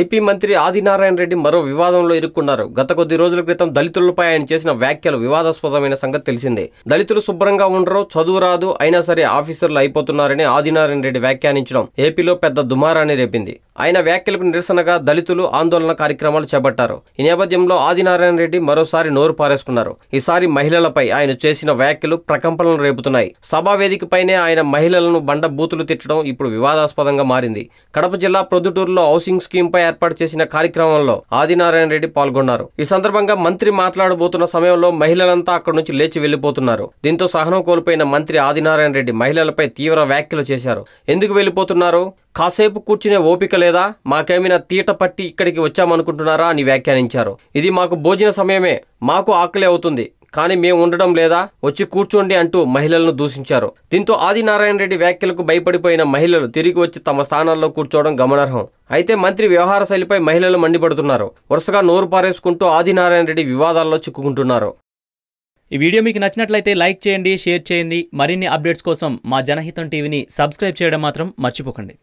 AP మంత్రి ఆదినారాయణ రెడ్డి మరో వివాదంలో ఇరుక్కున్నారు గత కొద్ది రోజుల క్రితం దళితులపై ఆయన చేసిన వ్యాఖ్యలు వివాదాస్పదమైన సంగతి తెలిసిందే దళితులు శుభ్రంగా ఉండరు చదువు రాదు అయినా సరే ఆఫీసర్లు అయిపోతున్నారని ఆదినారాయణ రెడ్డి వ్యాఖ్యానించడం ఏపీలో పెద్ద దుమారాన్ని రేపింది ఆయన వ్యాఖ్యలకు నిరసనగా దళితులు ఆందోళన కార్యక్రమాలు చేపట్టారు ఈ నేపథ్యంలో ఆదినారాయణ రెడ్డి మరోసారి నోరు పారేసుకున్నారు ఈసారి మహిళలపై ఆయన చేసిన వ్యాఖ్యలు ప్రకంపనలు రేపుతున్నాయి సభా వేదికపైనే ఆయన మహిళలను బండ బూతులు తిట్టడం ఇప్పుడు వివాదాస్పదంగా మారింది కడప జిల్లా ప్రొద్దుటూరులో హౌసింగ్ స్కీమ్ పై ఏర్పాటు చేసిన కార్యక్రమంలో ఆదినారాయణ రెడ్డి పాల్గొన్నారు ఈ సందర్భంగా మంత్రి మాట్లాడబోతున్న సమయంలో మహిళలంతా అక్కడి నుంచి లేచి వెళ్లిపోతున్నారు దీంతో సహనం కోల్పోయిన మంత్రి ఆదినారాయణ రెడ్డి మహిళలపై తీవ్ర వ్యాఖ్యలు చేశారు ఎందుకు వెళ్లిపోతున్నారు కాసేపు కూర్చునే ఓపిక లేదా మాకేమైనా తీట పట్టి ఇక్కడికి వచ్చామనుకుంటున్నారా అని వ్యాఖ్యానించారు ఇది మాకు భోజన సమయమే మాకు ఆకలి అవుతుంది కానీ మేము ఉండడం లేదా వచ్చి కూర్చోండి అంటూ మహిళలను దూషించారు దీంతో ఆదినారాయణ రెడ్డి వ్యాఖ్యలకు భయపడిపోయిన మహిళలు తిరిగి వచ్చి తమ స్థానాల్లో కూర్చోవడం గమనార్హం అయితే మంత్రి వ్యవహార శైలిపై మహిళలు మండిపడుతున్నారు వరుసగా నోరు పారేసుకుంటూ ఆదినారాయణ రెడ్డి వివాదాల్లో చిక్కుకుంటున్నారు ఈ వీడియో మీకు నచ్చినట్లయితే లైక్ చేయండి షేర్ చేయండి మరిన్ని అప్డేట్స్ కోసం మా జనహితం టీవీని సబ్స్క్రైబ్ చేయడం మాత్రం మర్చిపోకండి